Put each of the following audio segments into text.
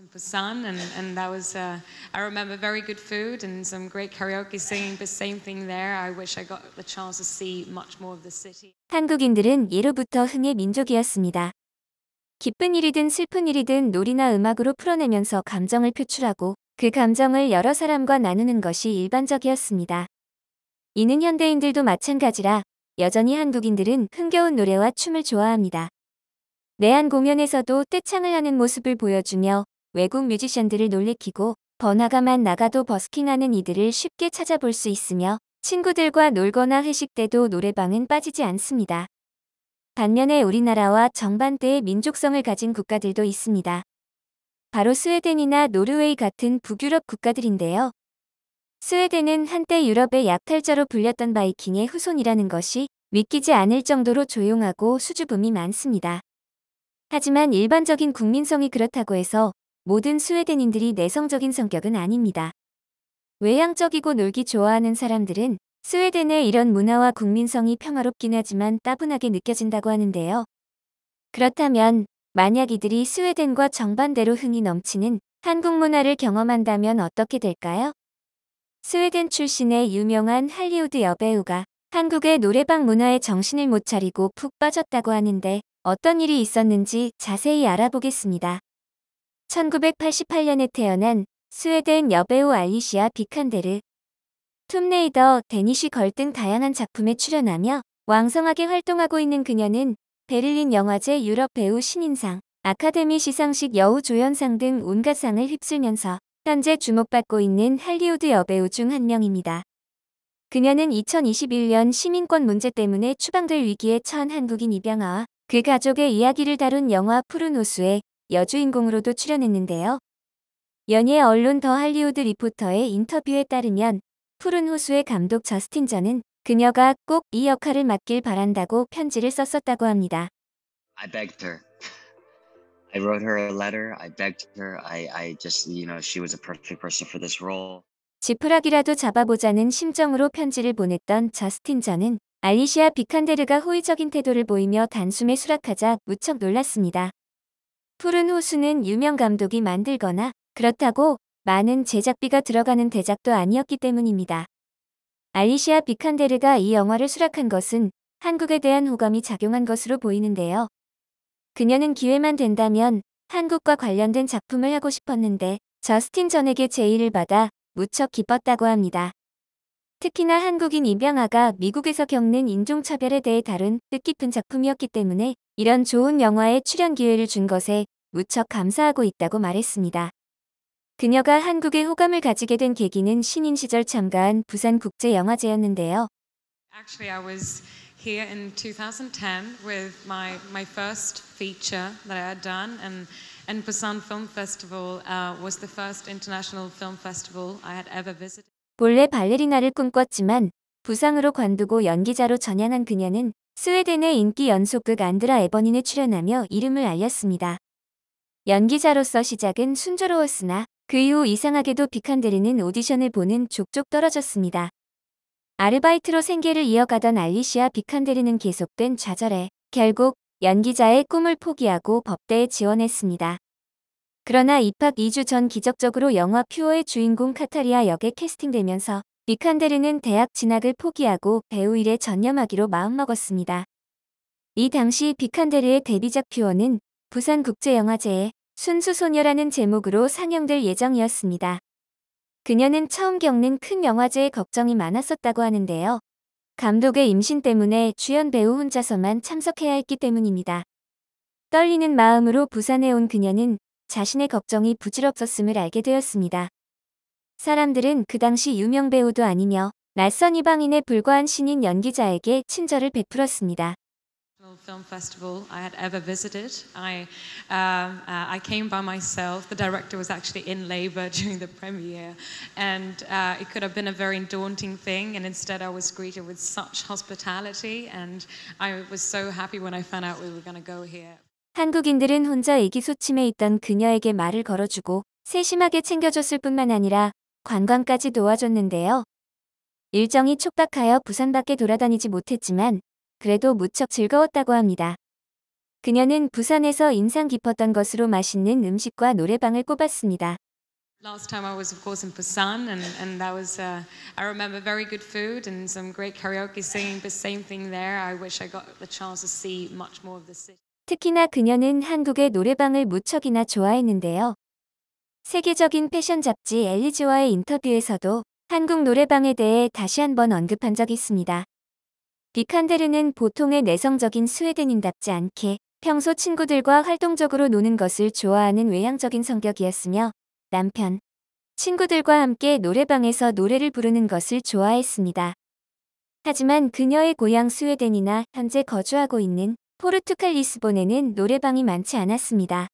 in Busan, and, and that was, uh, I remember very good food and some great karaoke singing, but same thing there. I wish I got the chance to see much more of the city. 한국인들은 예로부터 흥의 민족이었습니다. 기쁜 일이든 슬픈 일이든 놀이나 음악으로 풀어내면서 감정을 표출하고 그 감정을 여러 사람과 나누는 것이 일반적이었습니다. 이는 현대인들도 마찬가지라 여전히 한국인들은 흥겨운 노래와 춤을 좋아합니다. 내한 공연에서도 떼창을 하는 모습을 보여주며 외국 뮤지션들을 놀래키고 번화가만 나가도 버스킹하는 이들을 쉽게 찾아볼 수 있으며 친구들과 놀거나 회식 때도 노래방은 빠지지 않습니다. 반면에 우리나라와 정반대의 민족성을 가진 국가들도 있습니다. 바로 스웨덴이나 노르웨이 같은 북유럽 국가들인데요. 스웨덴은 한때 유럽의 약탈자로 불렸던 바이킹의 후손이라는 것이 믿기지 않을 정도로 조용하고 수줍음이 많습니다. 하지만 일반적인 국민성이 그렇다고 해서 모든 스웨덴인들이 내성적인 성격은 아닙니다. 외향적이고 놀기 좋아하는 사람들은 스웨덴의 이런 문화와 국민성이 평화롭긴 하지만 따분하게 느껴진다고 하는데요. 그렇다면 만약 이들이 스웨덴과 정반대로 흥이 넘치는 한국 문화를 경험한다면 어떻게 될까요? 스웨덴 출신의 유명한 할리우드 여배우가 한국의 노래방 문화에 정신을 못 차리고 푹 빠졌다고 하는데 어떤 일이 있었는지 자세히 알아보겠습니다. 1988년에 태어난 스웨덴 여배우 알리시아 비칸데르. 툼레이더, 데니쉬 걸등 다양한 작품에 출연하며 왕성하게 활동하고 있는 그녀는 베를린 영화제 유럽 배우 신인상, 아카데미 시상식 여우 조연상 등 온갖 상을 휩쓸면서 현재 주목받고 있는 할리우드 여배우 중 한 명입니다. 그녀는 2021년 시민권 문제 때문에 추방될 위기에 처한 한국인 입양아와 그 가족의 이야기를 다룬 영화 푸른 호수에 여주인공으로도 출연했는데요. 연예 언론 더 할리우드 리포터의 인터뷰에 따르면 푸른 호수의 감독 저스틴 저는 그녀가 꼭 이 역할을 맡길 바란다고 편지를 썼었다고 합니다. I begged her. I wrote her a letter. I begged her. I, I just, you know, she was a perfect person for this role. 지푸라기라도 잡아보자는 심정으로 편지를 보냈던 저스틴 저는 알리시아 비칸데르가 호의적인 태도를 보이며 단숨에 수락하자 무척 놀랐습니다. 푸른 호수는 유명 감독이 만들거나 그렇다고 많은 제작비가 들어가는 대작도 아니었기 때문입니다. 알리시아 비칸데르가 이 영화를 수락한 것은 한국에 대한 호감이 작용한 것으로 보이는데요. 그녀는 기회만 된다면 한국과 관련된 작품을 하고 싶었는데 저스틴 전에게 제의를 받아 무척 기뻤다고 합니다. 특히나 한국인 입병아가 미국에서 겪는 인종차별에 대해 다룬 뜻깊은 작품이었기 때문에 이런 좋은 영화에 출연 기회를 준 것에 무척 감사하고 있다고 말했습니다. 그녀가 한국에 호감을 가지게 된 계기는 신인 시절 참가한 부산국제영화제였는데요. Actually, I was here in 2010 with my, my first feature that I had done, and, and Busan Film Festival uh, was the first international film festival I had ever visited. 본래 발레리나를 꿈꿨지만 부상으로 관두고 연기자로 전향한 그녀는 스웨덴의 인기 연속극 안드라 에버닌에 출연하며 이름을 알렸습니다. 연기자로서 시작은 순조로웠으나 그 이후 이상하게도 비칸데르는 오디션을 보는 족족 떨어졌습니다. 아르바이트로 생계를 이어가던 알리시아 비칸데르는 계속된 좌절에 결국 연기자의 꿈을 포기하고 법대에 지원했습니다. 그러나 입학 2주 전 기적적으로 영화 퓨어의 주인공 카타리아 역에 캐스팅되면서 비칸데르는 대학 진학을 포기하고 배우 일에 전념하기로 마음먹었습니다. 이 당시 비칸데르의 데뷔작 퓨어는 부산국제영화제에 순수소녀라는 제목으로 상영될 예정이었습니다. 그녀는 처음 겪는 큰영화제에 걱정이 많았었다고 하는데요. 감독의 임신 때문에 주연 배우 혼자서만 참석해야 했기 때문입니다. 떨리는 마음으로 부산에 온 그녀는 자신의 걱정이 부질없었음을 알게 되었습니다. 사람들은 그 당시 유명 배우도 아니며 낯선 이방인에 불과한 신인 연기자에게 친절을 베풀었습니다. film festival I had ever visited. I, um, uh, I came by myself. The director was actually in labor during the premiere, and uh, it could have been a very daunting thing. And instead, I was greeted with such hospitality, and I was so happy when I found out we were going to go here. 한국인들은 혼자 애기소침해 있던 그녀에게 말을 걸어주고 세심하게 챙겨줬을 뿐만 아니라 관광까지 도와줬는데요. 일정이 촉박하여 부산 밖에 돌아다니지 못했지만 그래도 무척 즐거웠다고 합니다. 그녀는 부산에서 인상 깊었던 것으로 맛있는 음식과 노래방을 꼽았습니다. Last time I was, of course, in Busan, and, and that was, uh, I remember very good food and some great karaoke singing, but same thing there. I wish I got the chance to see much more of the city. 특히나 그녀는 한국의 노래방을 무척이나 좋아했는데요. 세계적인 패션 잡지 엘리즈와의 인터뷰에서도 한국 노래방에 대해 다시 한번 언급한 적이 있습니다. 비칸데르는 보통의 내성적인 스웨덴인답지 않게 평소 친구들과 활동적으로 노는 것을 좋아하는 외향적인 성격이었으며 남편, 친구들과 함께 노래방에서 노래를 부르는 것을 좋아했습니다. 하지만 그녀의 고향 스웨덴이나 현재 거주하고 있는 포르투갈 리스본에는 노래방이 많지 않았습니다.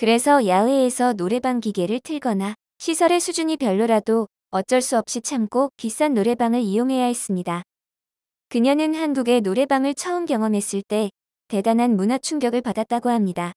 그래서 야외에서 노래방 기계를 틀거나 시설의 수준이 별로라도 어쩔 수 없이 참고 비싼 노래방을 이용해야 했습니다. 그녀는 한국의 노래방을 처음 경험했을 때 대단한 문화 충격을 받았다고 합니다.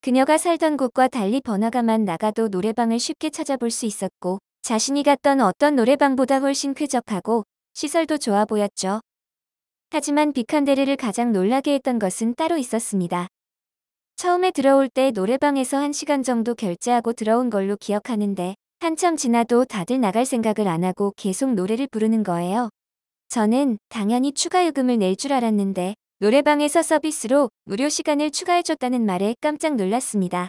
그녀가 살던 곳과 달리 번화가만 나가도 노래방을 쉽게 찾아볼 수 있었고 자신이 갔던 어떤 노래방보다 훨씬 쾌적하고 시설도 좋아 보였죠. 하지만 비칸데르를 가장 놀라게 했던 것은 따로 있었습니다. 처음에 들어올 때 노래방에서 한시간 정도 결제하고 들어온 걸로 기억하는데 한참 지나도 다들 나갈 생각을 안 하고 계속 노래를 부르는 거예요. 저는 당연히 추가 요금을 낼 줄 알았는데 노래방에서 서비스로 무료 시간을 추가해줬다는 말에 깜짝 놀랐습니다.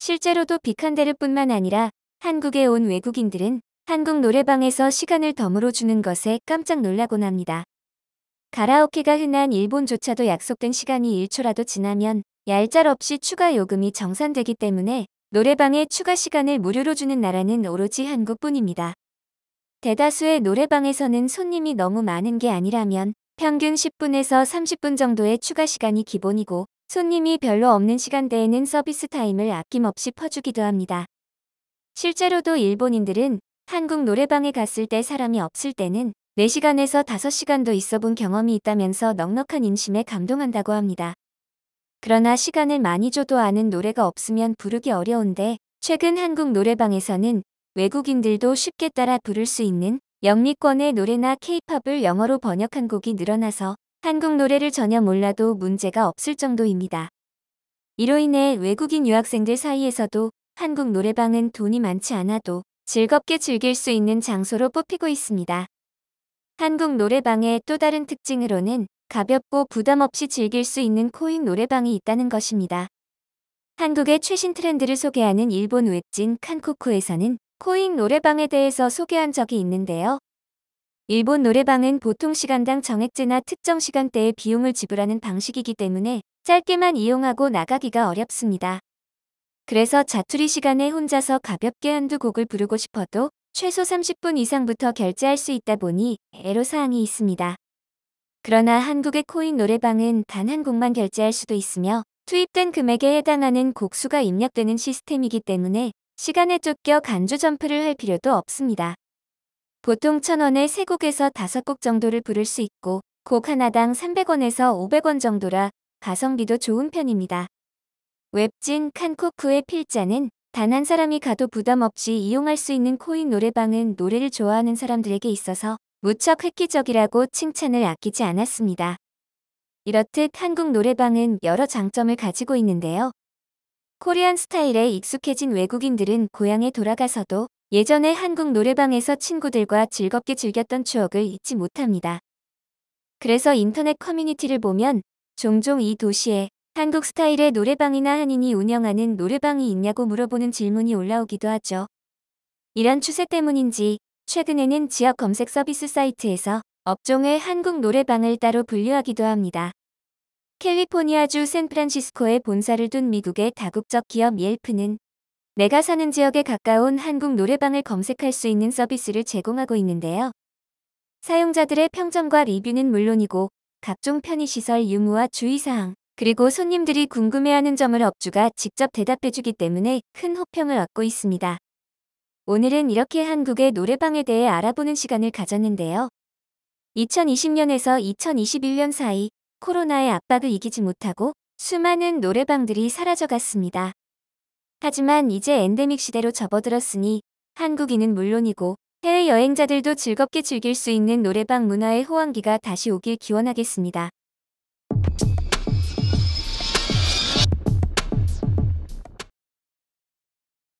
실제로도 비칸데르 뿐만 아니라 한국에 온 외국인들은 한국 노래방에서 시간을 덤으로 주는 것에 깜짝 놀라곤 합니다. 가라오케가 흔한 일본조차도 약속된 시간이 1초라도 지나면 얄짤 없이 추가 요금이 정산되기 때문에 노래방에 추가 시간을 무료로 주는 나라는 오로지 한국뿐입니다. 대다수의 노래방에서는 손님이 너무 많은 게 아니라면 평균 10분에서 30분 정도의 추가 시간이 기본이고 손님이 별로 없는 시간대에는 서비스 타임을 아낌없이 퍼주기도 합니다. 실제로도 일본인들은 한국 노래방에 갔을 때 사람이 없을 때는 4시간에서 5시간도 있어 본 경험이 있다면서 넉넉한 인심에 감동한다고 합니다. 그러나 시간을 많이 줘도 아는 노래가 없으면 부르기 어려운데 최근 한국 노래방에서는 외국인들도 쉽게 따라 부를 수 있는 영미권의 노래나 케이팝을 영어로 번역한 곡이 늘어나서 한국 노래를 전혀 몰라도 문제가 없을 정도입니다. 이로 인해 외국인 유학생들 사이에서도 한국 노래방은 돈이 많지 않아도 즐겁게 즐길 수 있는 장소로 뽑히고 있습니다. 한국 노래방의 또 다른 특징으로는 가볍고 부담 없이 즐길 수 있는 코인 노래방이 있다는 것입니다. 한국의 최신 트렌드를 소개하는 일본 웹진 칸코쿠에서는 코인 노래방에 대해서 소개한 적이 있는데요. 일본 노래방은 보통 시간당 정액제나 특정 시간대에 비용을 지불하는 방식이기 때문에 짧게만 이용하고 나가기가 어렵습니다. 그래서 자투리 시간에 혼자서 가볍게 한두 곡을 부르고 싶어도 최소 30분 이상부터 결제할 수 있다 보니 애로사항이 있습니다. 그러나 한국의 코인 노래방은 단 한 곡만 결제할 수도 있으며 투입된 금액에 해당하는 곡수가 입력되는 시스템이기 때문에 시간에 쫓겨 간주 점프를 할 필요도 없습니다. 보통 1,000원에 3곡에서 5곡 정도를 부를 수 있고 곡 하나당 300원에서 500원 정도라 가성비도 좋은 편입니다. 웹진 칸코쿠의 필자는 단 한 사람이 가도 부담 없이 이용할 수 있는 코인 노래방은 노래를 좋아하는 사람들에게 있어서 무척 획기적이라고 칭찬을 아끼지 않았습니다. 이렇듯 한국 노래방은 여러 장점을 가지고 있는데요. 코리안 스타일에 익숙해진 외국인들은 고향에 돌아가서도 예전에 한국 노래방에서 친구들과 즐겁게 즐겼던 추억을 잊지 못합니다. 그래서 인터넷 커뮤니티를 보면 종종 이 도시에 한국 스타일의 노래방이나 한인이 운영하는 노래방이 있냐고 물어보는 질문이 올라오기도 하죠. 이런 추세 때문인지 최근에는 지역 검색 서비스 사이트에서 업종을 한국 노래방을 따로 분류하기도 합니다. 캘리포니아주 샌프란시스코에 본사를 둔 미국의 다국적 기업 옐프는 내가 사는 지역에 가까운 한국 노래방을 검색할 수 있는 서비스를 제공하고 있는데요. 사용자들의 평점과 리뷰는 물론이고 각종 편의시설 유무와 주의사항, 그리고 손님들이 궁금해하는 점을 업주가 직접 대답해주기 때문에 큰 호평을 얻고 있습니다. 오늘은 이렇게 한국의 노래방에 대해 알아보는 시간을 가졌는데요. 2020년에서 2021년 사이 코로나의 압박을 이기지 못하고 수많은 노래방들이 사라져갔습니다. 하지만 이제 엔데믹 시대로 접어들었으니 한국인은 물론이고 해외 여행자들도 즐겁게 즐길 수 있는 노래방 문화의 호황기가 다시 오길 기원하겠습니다.